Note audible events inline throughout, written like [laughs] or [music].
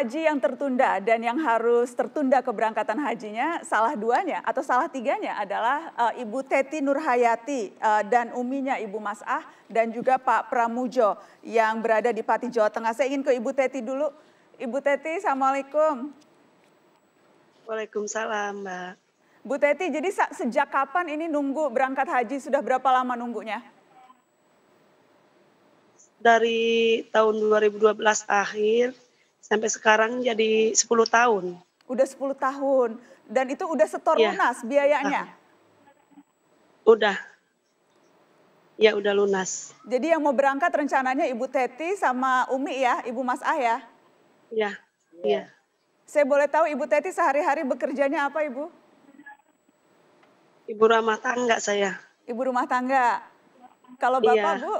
haji yang tertunda dan yang harus tertunda keberangkatan hajinya salah duanya atau salah tiganya adalah uh, Ibu Teti Nurhayati uh, dan uminya Ibu Mas'ah dan juga Pak Pramujo yang berada di Pati Jawa Tengah. Saya ingin ke Ibu Teti dulu. Ibu Teti, Assalamualaikum. Waalaikumsalam, Mbak. Bu Teti, jadi sejak kapan ini nunggu berangkat haji? Sudah berapa lama nunggunya? Dari tahun 2012 akhir sampai sekarang jadi 10 tahun. Udah 10 tahun dan itu udah setor ya. lunas biayanya. Ah. Udah. Ya udah lunas. Jadi yang mau berangkat rencananya Ibu Teti sama Umi ya, Ibu Mas Ah ya? Ya. Iya. Saya boleh tahu Ibu Teti sehari-hari bekerjanya apa Ibu? Ibu rumah tangga saya. Ibu rumah tangga. Kalau Bapak, ya. Bu?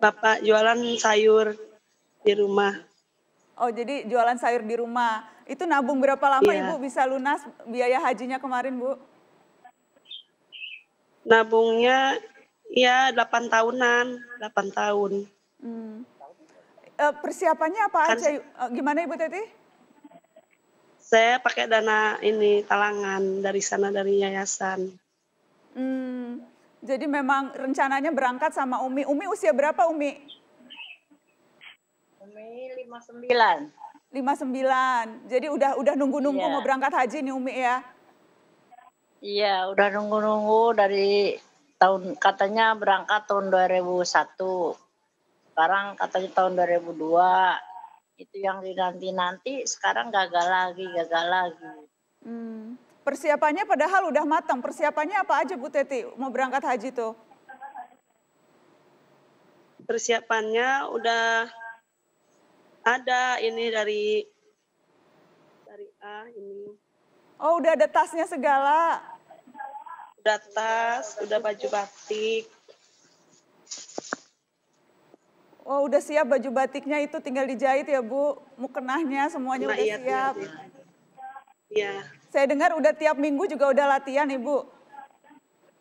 bapak jualan sayur di rumah. Oh jadi jualan sayur di rumah. Itu nabung berapa lama iya. Ibu bisa lunas biaya hajinya kemarin Bu? Nabungnya ya 8 tahunan, 8 tahun. Hmm. E, persiapannya apa kan, aja? E, gimana Ibu Teti? Saya pakai dana ini talangan dari sana dari yayasan. Hmm. Jadi memang rencananya berangkat sama Umi. Umi usia berapa Umi? Umi 59. 59. Jadi udah udah nunggu-nunggu yeah. mau berangkat haji nih Umi ya. Iya, udah nunggu-nunggu dari tahun katanya berangkat tahun 2001. Sekarang katanya tahun 2002. Itu yang dinanti-nanti sekarang gagal lagi, gagal lagi persiapannya padahal udah matang. Persiapannya apa aja Bu Teti mau berangkat haji tuh? Persiapannya udah ada ini dari dari A ini. Oh, udah ada tasnya segala. Udah tas, udah baju batik. Oh, udah siap baju batiknya itu tinggal dijahit ya, Bu. Mukenahnya semuanya nah, udah iya, iya siap. Iya. iya. Saya dengar udah tiap minggu juga udah latihan Ibu.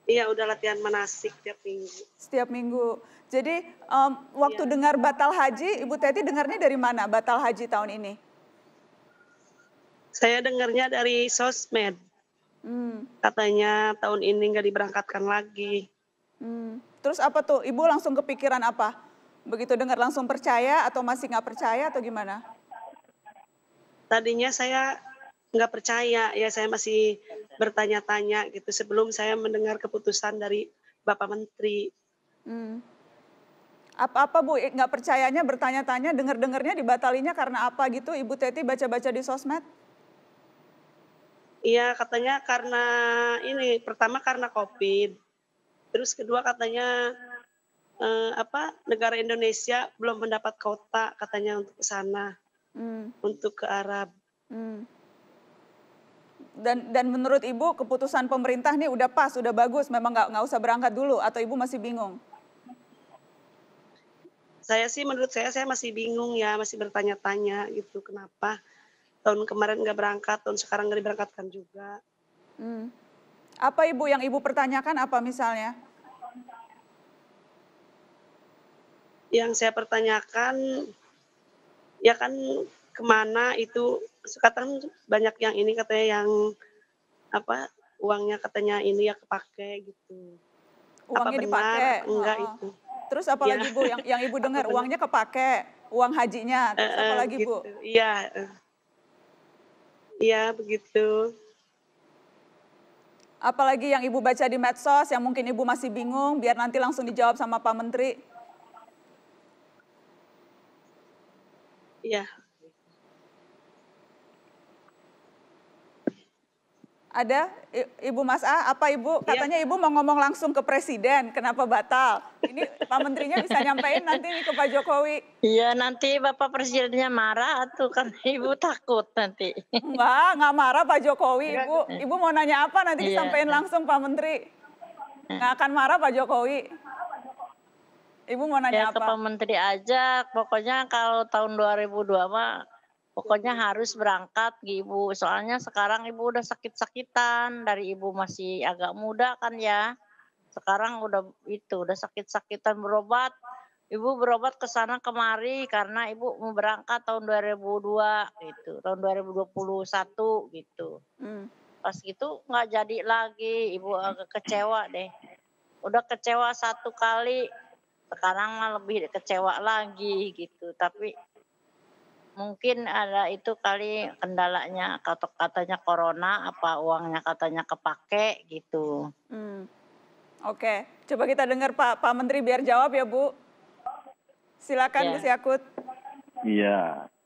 Iya, udah latihan manasik tiap minggu. Setiap minggu. Jadi um, waktu iya. dengar batal haji, Ibu Teti dengarnya dari mana batal haji tahun ini? Saya dengarnya dari sosmed. Hmm. Katanya tahun ini nggak diberangkatkan lagi. Hmm. Terus apa tuh? Ibu langsung kepikiran apa? Begitu dengar langsung percaya atau masih nggak percaya atau gimana? Tadinya saya nggak percaya ya saya masih bertanya-tanya gitu sebelum saya mendengar keputusan dari Bapak Menteri. Hmm. apa Apa-apa Bu nggak percayanya bertanya-tanya dengar-dengarnya dibatalinya karena apa gitu Ibu Teti baca-baca di sosmed? Iya katanya karena ini pertama karena COVID, terus kedua katanya eh, apa negara Indonesia belum mendapat kota katanya untuk ke sana hmm. untuk ke Arab. Hmm dan dan menurut ibu keputusan pemerintah nih udah pas, udah bagus, memang nggak nggak usah berangkat dulu atau ibu masih bingung? Saya sih menurut saya saya masih bingung ya, masih bertanya-tanya gitu kenapa tahun kemarin nggak berangkat, tahun sekarang nggak diberangkatkan juga. Hmm. Apa ibu yang ibu pertanyakan apa misalnya? Yang saya pertanyakan ya kan kemana itu sekarang banyak yang ini katanya yang apa uangnya katanya ini ya kepake gitu. Uangnya apa benar? Enggak oh. itu. Terus apalagi ya. Bu yang yang Ibu [laughs] dengar uangnya kepake, uang hajinya, terus uh, apalagi gitu. Bu? Iya. Iya, begitu. Apalagi yang Ibu baca di medsos yang mungkin Ibu masih bingung biar nanti langsung dijawab sama Pak Menteri. Iya, Ada Ibu Mas A, apa Ibu? Iya. Katanya ya. Ibu mau ngomong langsung ke Presiden, kenapa batal? Ini Pak Menterinya bisa nyampein nanti ke Pak Jokowi. Iya, nanti Bapak Presidennya marah tuh karena Ibu takut nanti. Enggak, nggak marah Pak Jokowi, Ibu. Ibu mau nanya apa nanti ya. disampaikan langsung Pak Menteri. Nggak akan marah Pak Jokowi. Ibu mau nanya ya, apa? Ya ke Pak Menteri aja, pokoknya kalau tahun 2002 mah pokoknya harus berangkat ibu soalnya sekarang ibu udah sakit-sakitan dari ibu masih agak muda kan ya sekarang udah itu udah sakit-sakitan berobat ibu berobat ke sana kemari karena ibu mau berangkat tahun 2002 gitu tahun 2021 gitu hmm. pas gitu nggak jadi lagi ibu agak kecewa deh udah kecewa satu kali sekarang mah lebih kecewa lagi gitu tapi mungkin ada itu kali kendalanya kata katanya corona apa uangnya katanya kepake gitu. Hmm. Oke, coba kita dengar Pak Pak Menteri biar jawab ya Bu. Silakan yeah. Bu Siakut. Iya,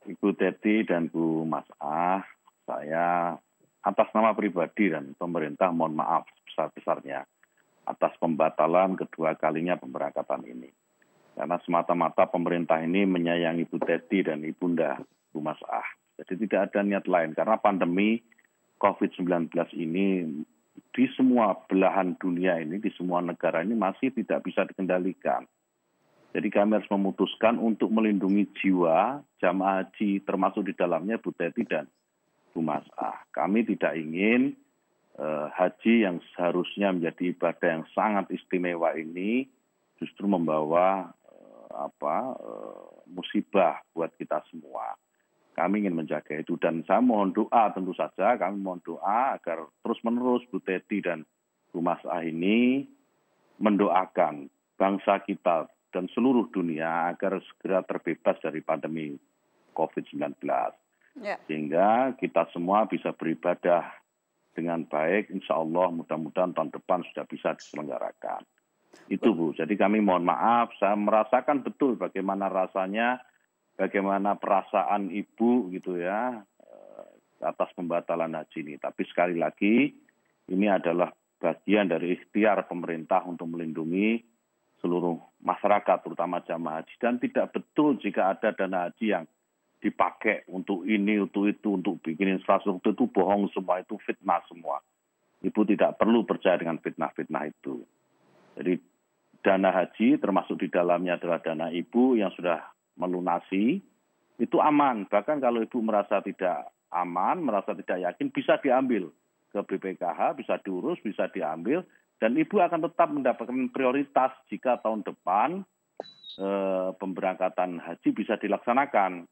Ibu Teti dan Bu Mas Ah, saya atas nama pribadi dan pemerintah mohon maaf sebesar-besarnya atas pembatalan kedua kalinya pemberangkatan ini. Karena semata-mata pemerintah ini menyayangi Bu Teti dan Ibunda Bu Mas Ah. Jadi tidak ada niat lain. Karena pandemi COVID-19 ini di semua belahan dunia ini, di semua negara ini masih tidak bisa dikendalikan. Jadi kami harus memutuskan untuk melindungi jiwa jamaah haji termasuk di dalamnya Bu Teti dan Bu Mas Ah. Kami tidak ingin eh, haji yang seharusnya menjadi ibadah yang sangat istimewa ini justru membawa apa eh, musibah buat kita semua. Kami ingin menjaga itu dan saya mohon doa tentu saja kami mohon doa agar terus menerus Bu Teti dan Bu Mas A ini mendoakan bangsa kita dan seluruh dunia agar segera terbebas dari pandemi COVID-19. Ya. Sehingga kita semua bisa beribadah dengan baik, insya Allah mudah-mudahan tahun depan sudah bisa diselenggarakan. Itu Bu. Jadi kami mohon maaf, saya merasakan betul bagaimana rasanya, bagaimana perasaan Ibu gitu ya eh, atas pembatalan haji ini. Tapi sekali lagi ini adalah bagian dari ikhtiar pemerintah untuk melindungi seluruh masyarakat terutama jamaah haji dan tidak betul jika ada dana haji yang dipakai untuk ini, untuk itu, untuk bikin infrastruktur itu bohong semua, itu fitnah semua. Ibu tidak perlu percaya dengan fitnah-fitnah itu. Jadi dana haji termasuk di dalamnya adalah dana ibu yang sudah melunasi itu aman. Bahkan kalau ibu merasa tidak aman, merasa tidak yakin bisa diambil ke BPKH, bisa diurus, bisa diambil dan ibu akan tetap mendapatkan prioritas jika tahun depan e, pemberangkatan haji bisa dilaksanakan.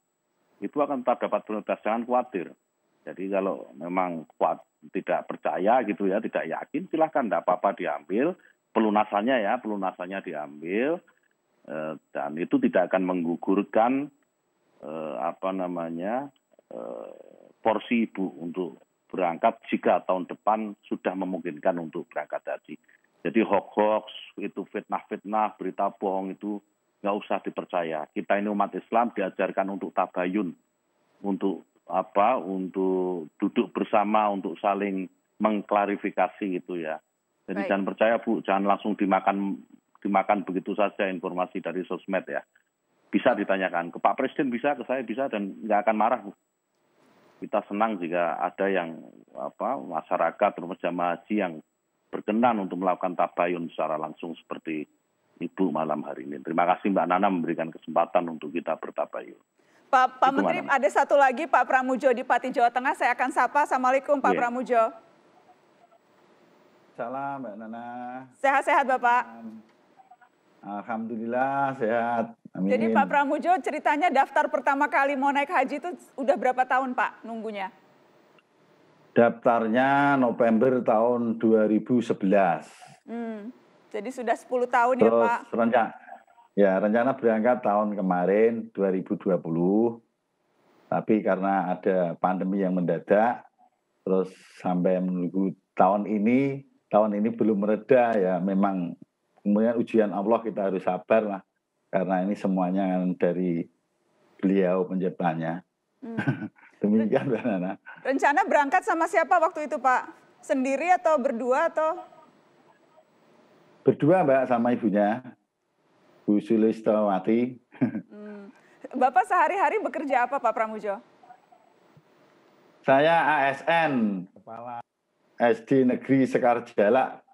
Ibu akan tetap dapat prioritas, jangan khawatir. Jadi kalau memang kuat tidak percaya gitu ya, tidak yakin, silahkan tidak apa-apa diambil pelunasannya ya, pelunasannya diambil eh, dan itu tidak akan menggugurkan eh, apa namanya eh, porsi ibu untuk berangkat jika tahun depan sudah memungkinkan untuk berangkat haji. Jadi hoax-hoax itu fitnah-fitnah berita bohong itu nggak usah dipercaya. Kita ini umat Islam diajarkan untuk tabayun, untuk apa? Untuk duduk bersama, untuk saling mengklarifikasi gitu ya. Jadi Baik. jangan percaya Bu, jangan langsung dimakan dimakan begitu saja informasi dari sosmed ya. Bisa ditanyakan ke Pak Presiden bisa, ke saya bisa dan nggak akan marah Bu. Kita senang jika ada yang apa masyarakat terutama jamaah haji yang berkenan untuk melakukan tabayun secara langsung seperti Ibu malam hari ini. Terima kasih Mbak Nana memberikan kesempatan untuk kita bertabayun. Pak, Pak Menteri, ada satu lagi Pak Pramujo di Pati Jawa Tengah. Saya akan sapa. Assalamualaikum Pak yeah. Pramujo. Waalaikumsalam Mbak Nana. Sehat-sehat Bapak. Alhamdulillah sehat. Amin. Jadi Pak Pramujo ceritanya daftar pertama kali mau naik haji itu udah berapa tahun Pak nunggunya? Daftarnya November tahun 2011. Hmm. Jadi sudah 10 tahun ya, Terus, ya Pak? Terus Rencana, ya rencana berangkat tahun kemarin 2020. Tapi karena ada pandemi yang mendadak, terus sampai menunggu tahun ini tahun ini belum mereda ya memang kemudian ujian Allah kita harus sabar lah karena ini semuanya kan dari beliau penciptanya. Hmm. [laughs] Demikian Mbak Nana. Rencana berangkat sama siapa waktu itu Pak? Sendiri atau berdua atau? Berdua Mbak sama ibunya. Bu Sulistawati. Hmm. Bapak sehari-hari bekerja apa Pak Pramujo? Saya ASN, kepala SD Negeri Sekar Jalak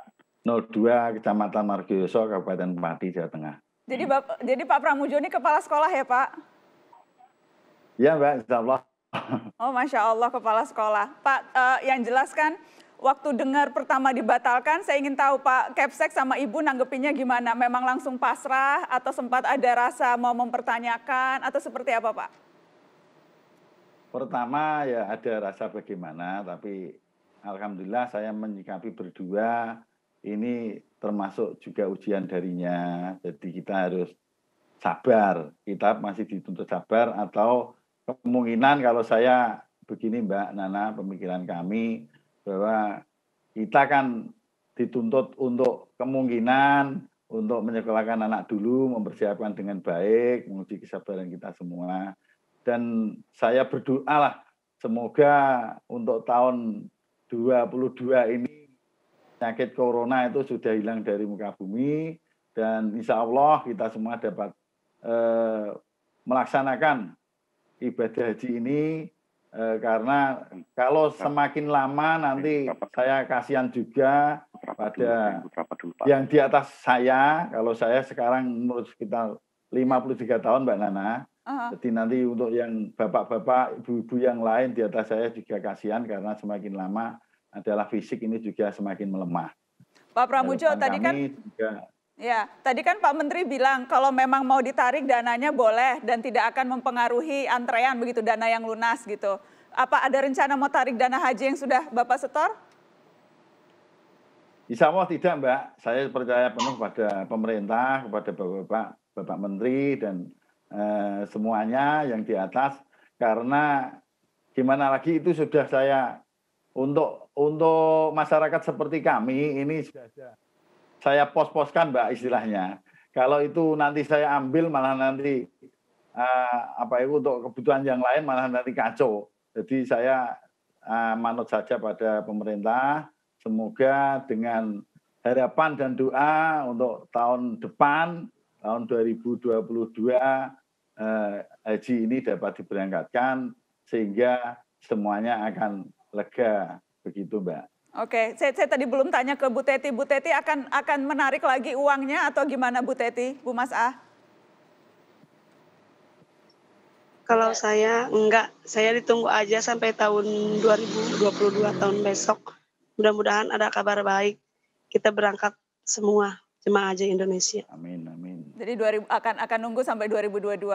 02 Kecamatan Margoyoso Kabupaten Pati Jawa Tengah. Jadi Bap jadi Pak Pramujo ini kepala sekolah ya Pak? Ya Mbak, Insya Allah. Oh Masya Allah kepala sekolah. Pak uh, yang jelas kan waktu dengar pertama dibatalkan saya ingin tahu Pak Kepsek sama Ibu nanggepinnya gimana? Memang langsung pasrah atau sempat ada rasa mau mempertanyakan atau seperti apa Pak? Pertama ya ada rasa bagaimana tapi alhamdulillah saya menyikapi berdua ini termasuk juga ujian darinya. Jadi kita harus sabar. Kita masih dituntut sabar atau kemungkinan kalau saya begini Mbak Nana pemikiran kami bahwa kita kan dituntut untuk kemungkinan untuk menyekolahkan anak dulu, mempersiapkan dengan baik, menguji kesabaran kita semua. Dan saya berdoa lah, semoga untuk tahun dua ini penyakit corona itu sudah hilang dari muka bumi dan insya Allah kita semua dapat eh, melaksanakan ibadah haji ini eh, karena kalau semakin lama nanti saya kasihan juga pada yang di atas saya kalau saya sekarang menurut sekitar 53 tahun Mbak Nana huh Jadi nanti untuk yang bapak-bapak, ibu-ibu yang lain di atas saya juga kasihan karena semakin lama adalah fisik ini juga semakin melemah. Pak Pramujo tadi kan juga, Ya, tadi kan Pak Menteri bilang kalau memang mau ditarik dananya boleh dan tidak akan mempengaruhi antrean begitu dana yang lunas gitu. Apa ada rencana mau tarik dana haji yang sudah Bapak setor? Insya Allah tidak Mbak, saya percaya penuh pada pemerintah, kepada bapak Bapak Menteri dan Eh, semuanya yang di atas karena gimana lagi itu sudah saya untuk untuk masyarakat seperti kami ini saya pos-poskan mbak istilahnya kalau itu nanti saya ambil malah nanti uh, apa itu untuk kebutuhan yang lain malah nanti kacau jadi saya uh, manut saja pada pemerintah semoga dengan harapan dan doa untuk tahun depan tahun 2022 eh, haji ini dapat diberangkatkan sehingga semuanya akan lega begitu Mbak. Oke, saya, saya tadi belum tanya ke Bu Teti. Bu Teti akan akan menarik lagi uangnya atau gimana Bu Teti, Bu Mas A? Kalau saya enggak, saya ditunggu aja sampai tahun 2022 tahun besok. Mudah-mudahan ada kabar baik. Kita berangkat semua jemaah haji Indonesia. Amin, amin. Jadi 2000, akan akan nunggu sampai 2022.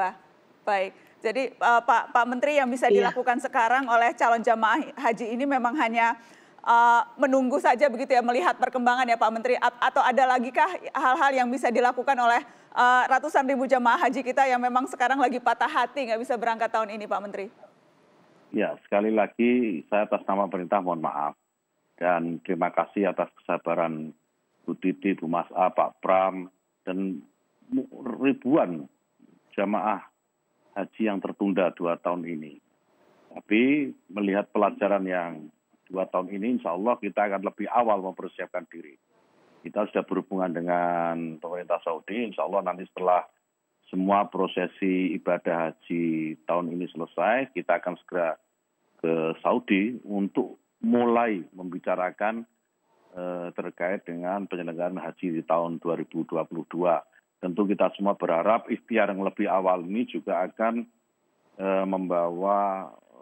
Baik. Jadi uh, Pak Pak Menteri yang bisa iya. dilakukan sekarang oleh calon jamaah haji ini memang hanya uh, menunggu saja begitu ya melihat perkembangan ya Pak Menteri A atau ada lagikah hal-hal yang bisa dilakukan oleh uh, ratusan ribu jamaah haji kita yang memang sekarang lagi patah hati nggak bisa berangkat tahun ini Pak Menteri? Ya sekali lagi saya atas nama pemerintah mohon maaf dan terima kasih atas kesabaran Bu Titi, Bu Mas A, Pak Pram dan ribuan jamaah haji yang tertunda dua tahun ini. Tapi melihat pelajaran yang dua tahun ini, insya Allah kita akan lebih awal mempersiapkan diri. Kita sudah berhubungan dengan pemerintah Saudi, insya Allah nanti setelah semua prosesi ibadah haji tahun ini selesai, kita akan segera ke Saudi untuk mulai membicarakan eh, terkait dengan penyelenggaraan haji di tahun 2022 tentu kita semua berharap ikhtiar yang lebih awal ini juga akan e, membawa e,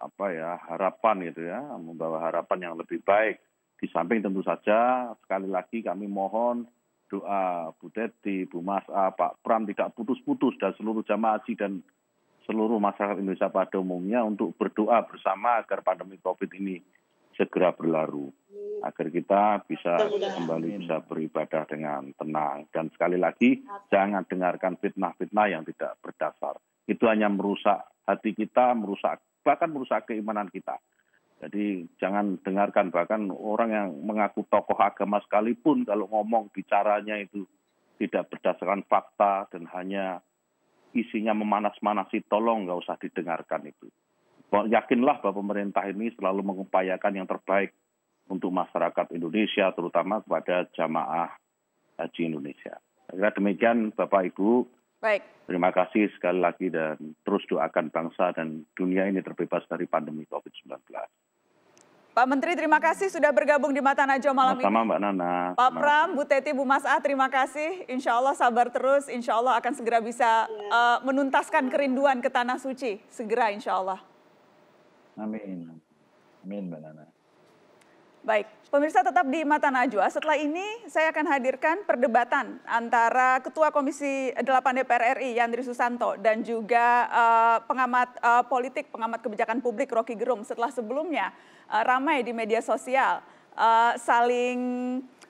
apa ya harapan gitu ya, membawa harapan yang lebih baik. Di samping tentu saja sekali lagi kami mohon doa Bu Teti, Bu Mas A, Pak Pram tidak putus-putus dan seluruh jamaah haji dan seluruh masyarakat Indonesia pada umumnya untuk berdoa bersama agar pandemi COVID ini segera berlalu hmm. agar kita bisa kembali bisa beribadah dengan tenang dan sekali lagi jangan dengarkan fitnah-fitnah yang tidak berdasar itu hanya merusak hati kita merusak bahkan merusak keimanan kita jadi jangan dengarkan bahkan orang yang mengaku tokoh agama sekalipun kalau ngomong bicaranya itu tidak berdasarkan fakta dan hanya isinya memanas-manasi tolong nggak usah didengarkan itu yakinlah bahwa pemerintah ini selalu mengupayakan yang terbaik untuk masyarakat Indonesia, terutama kepada jamaah haji Indonesia. Kira demikian Bapak Ibu. Baik. Terima kasih sekali lagi dan terus doakan bangsa dan dunia ini terbebas dari pandemi COVID-19. Pak Menteri, terima kasih sudah bergabung di Mata Najwa malam Sama, ini. Sama Mbak Nana. Pak Sama. Pram, Bu Teti, Bu Mas Ah, terima kasih. Insya Allah sabar terus, insya Allah akan segera bisa uh, menuntaskan kerinduan ke Tanah Suci. Segera insya Allah. Amin. Amin, Mbak Nana. Baik, pemirsa tetap di Mata Najwa. Setelah ini saya akan hadirkan perdebatan antara Ketua Komisi 8 DPR RI Yandri Susanto dan juga uh, pengamat uh, politik, pengamat kebijakan publik Rocky Gerung setelah sebelumnya uh, ramai di media sosial uh, saling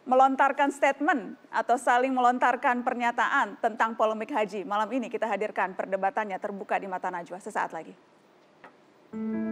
melontarkan statement atau saling melontarkan pernyataan tentang polemik haji. Malam ini kita hadirkan perdebatannya terbuka di Mata Najwa sesaat lagi. Hmm.